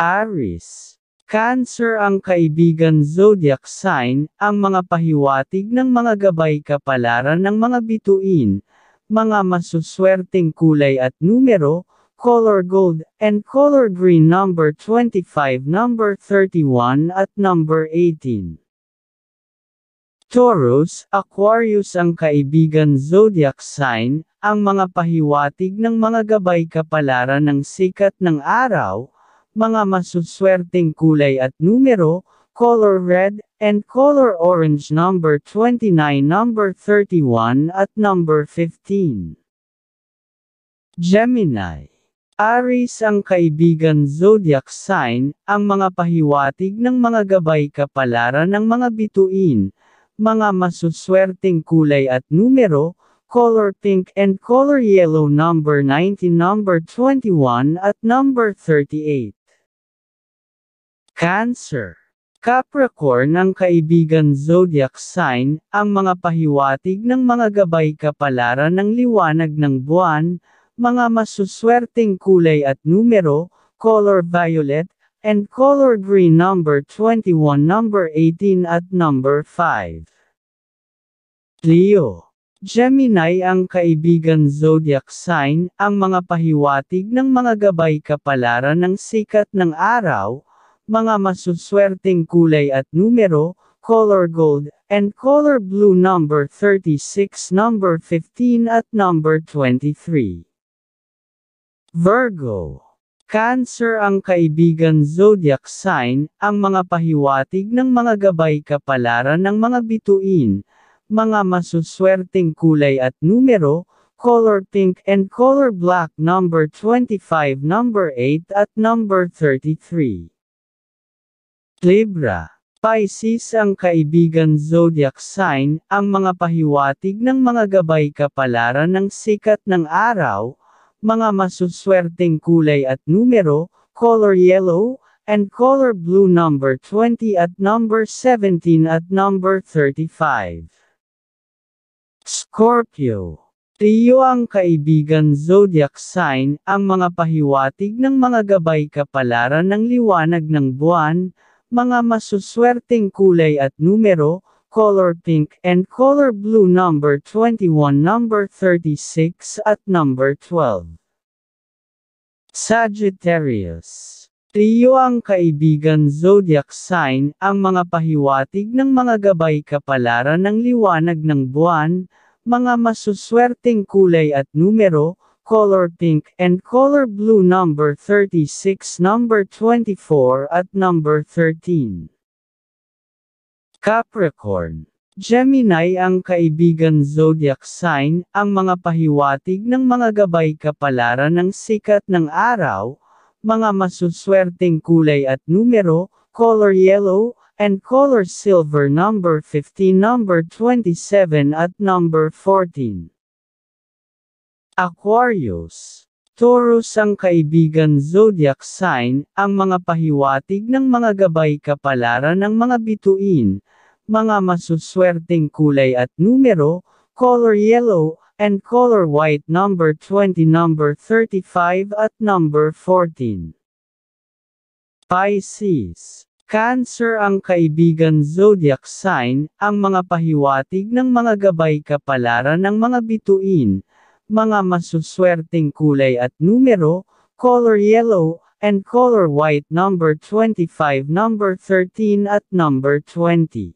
Aries. Cancer ang kaibigan zodiac sign, ang mga pahiwatig ng mga gabay kapalaran ng mga bituin, mga masuswerteng kulay at numero, color gold, and color green number 25, number 31 at number 18. Taurus, Aquarius ang kaibigan zodiac sign, ang mga pahiwatig ng mga gabay kapalaran ng sikat ng araw, mga masuswerteng kulay at numero, color red, and color orange number 29, number 31 at number 15. Gemini Aries ang kaibigan zodiac sign, ang mga pahiwatig ng mga gabay kapalaran ng mga bituin, mga masuswerteng kulay at numero, color pink and color yellow number 19 number 21 at number 38. Cancer Capricorn ang kaibigan zodiac sign, ang mga pahiwatig ng mga gabay kapalaran ng liwanag ng buwan, mga masuswerteng kulay at numero, color violet, and color green number 21, number 18 at number 5. Leo Gemini ang kaibigan zodiac sign, ang mga pahiwatig ng mga gabay kapalaran ng sikat ng araw, mga masuswerteng kulay at numero, color gold, and color blue number 36, number 15 at number 23. Virgo Cancer ang kaibigan zodiac sign, ang mga pahiwatig ng mga gabay kapalaran ng mga bituin, mga masuswerteng kulay at numero, color pink and color black number 25 number 8 at number 33 Libra. Pisces ang kaibigan zodiac sign, ang mga pahiwatig ng mga gabay kapalaran ng sikat ng araw, mga masuswerteng kulay at numero, color yellow, and color blue number 20 at number 17 at number 35. Scorpio. Trio ang kaibigan zodiac sign, ang mga pahiwatig ng mga gabay kapalaran ng liwanag ng buwan, mga masuswerteng kulay at numero, color pink and color blue number 21, number 36 at number 12. Sagittarius Trio ang kaibigan zodiac sign, ang mga pahiwatig ng mga gabay kapalaran ng liwanag ng buwan, mga masuswerteng kulay at numero, color pink and color blue number 36, number 24 at number 13. Capricorn Gemini ang kaibigan zodiac sign, ang mga pahiwatig ng mga gabay kapalaran ng sikat ng araw, mga masuswerteng kulay at numero, color yellow, and color silver number 15 number 27 at number 14. Aquarius. Taurus ang kaibigan zodiac sign, ang mga pahiwatig ng mga gabay kapalaran ng mga bituin, mga masuswerteng kulay at numero, color yellow, and color white number 20 number 35 at number 14. Pisces Cancer ang kaibigan zodiac sign, ang mga pahiwatig ng mga gabay kapalaran ng mga bituin, mga masuswerteng kulay at numero, color yellow, and color white number 25, number 13 at number 20.